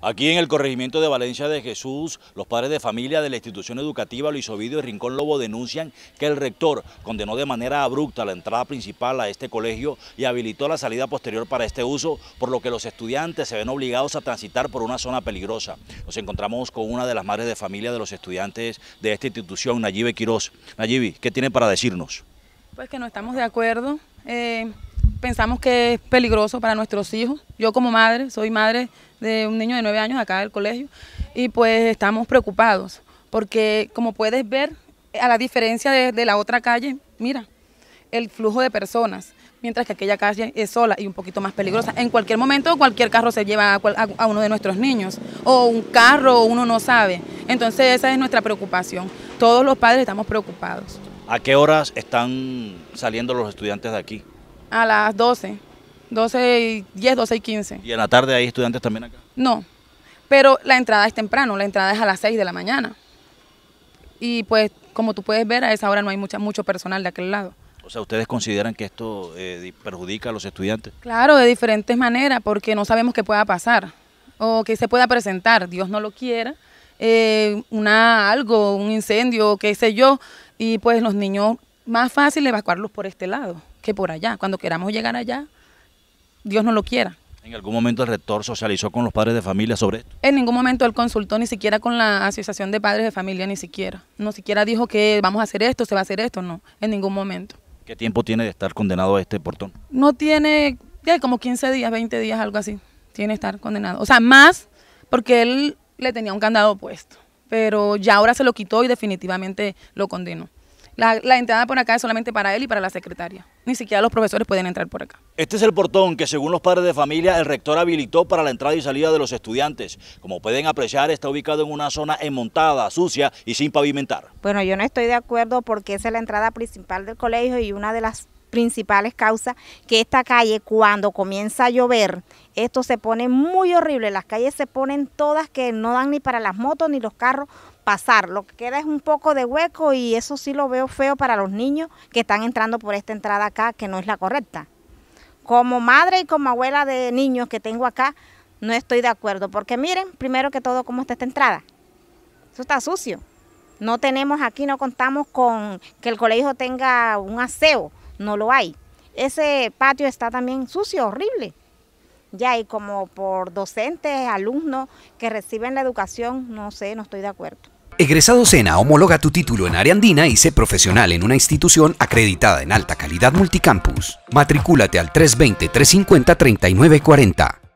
Aquí en el corregimiento de Valencia de Jesús, los padres de familia de la institución educativa Luis Ovidio y Rincón Lobo denuncian que el rector condenó de manera abrupta la entrada principal a este colegio y habilitó la salida posterior para este uso, por lo que los estudiantes se ven obligados a transitar por una zona peligrosa. Nos encontramos con una de las madres de familia de los estudiantes de esta institución, Nayibi Quiroz. Nayibi, ¿qué tiene para decirnos? Pues que no estamos de acuerdo. Eh, pensamos que es peligroso para nuestros hijos. Yo como madre, soy madre de un niño de nueve años acá del colegio y pues estamos preocupados porque como puedes ver, a la diferencia de, la otra calle, mira, el flujo de personas, mientras que aquella calle es sola y un poquito más peligrosa. En cualquier momento cualquier carro se lleva a, a uno de nuestros niños o un carro, uno no sabe. Entonces esa es nuestra preocupación. Todos los padres estamos preocupados. ¿A qué horas están saliendo los estudiantes de aquí? A las 12, 12 y 10, 12 y 15. ¿Y en la tarde hay estudiantes también acá? No, pero la entrada es temprano, la entrada es a las 6 de la mañana. Y pues, como tú puedes ver, a esa hora no hay mucha, mucho personal de aquel lado. O sea, ¿ustedes consideran que esto eh, perjudica a los estudiantes? Claro, de diferentes maneras, porque no sabemos qué pueda pasar o qué se pueda presentar, Dios no lo quiera, eh, una, algo, un incendio, qué sé yo, y pues los niños más fácil evacuarlos por este lado que por allá. Cuando queramos llegar allá, Dios no lo quiera. ¿En algún momento el rector socializó con los padres de familia sobre esto? En ningún momento él consultó ni siquiera con la Asociación de Padres de Familia, ni siquiera. No siquiera dijo que vamos a hacer esto, se va a hacer esto, no, en ningún momento. ¿Qué tiempo tiene de estar condenado a este portón? No tiene, ya como 15 días, 20 días, algo así, tiene estar condenado. O sea, más porque él le tenía un candado puesto, pero ya ahora se lo quitó y definitivamente lo condenó. La, entrada por acá es solamente para él y para la secretaria. Ni siquiera los profesores pueden entrar por acá. Este es el portón que según los padres de familia el rector habilitó para la entrada y salida de los estudiantes. Como pueden apreciar, está ubicado en una zona enmontada, sucia y sin pavimentar. Bueno, yo no estoy de acuerdo porque esa es la entrada principal del colegio y una de las principales causas que esta calle cuando comienza a llover, esto se pone muy horrible, las calles se ponen todas que no dan ni para las motos ni los carros pasar, lo que queda es un poco de hueco y eso sí lo veo feo para los niños que están entrando por esta entrada acá que no es la correcta. Como madre y como abuela de niños que tengo acá, no estoy de acuerdo, porque miren, primero que todo, cómo está esta entrada. Eso está sucio. No tenemos aquí, no contamos con que el colegio tenga un aseo no lo hay. Ese patio está también sucio, horrible. Ya, y como por docentes, alumnos que reciben la educación, no sé, no estoy de acuerdo. Egresado SENA, homologa tu título en área andina y sé profesional en una institución acreditada en alta calidad multicampus. Matricúlate al 320-350-3940.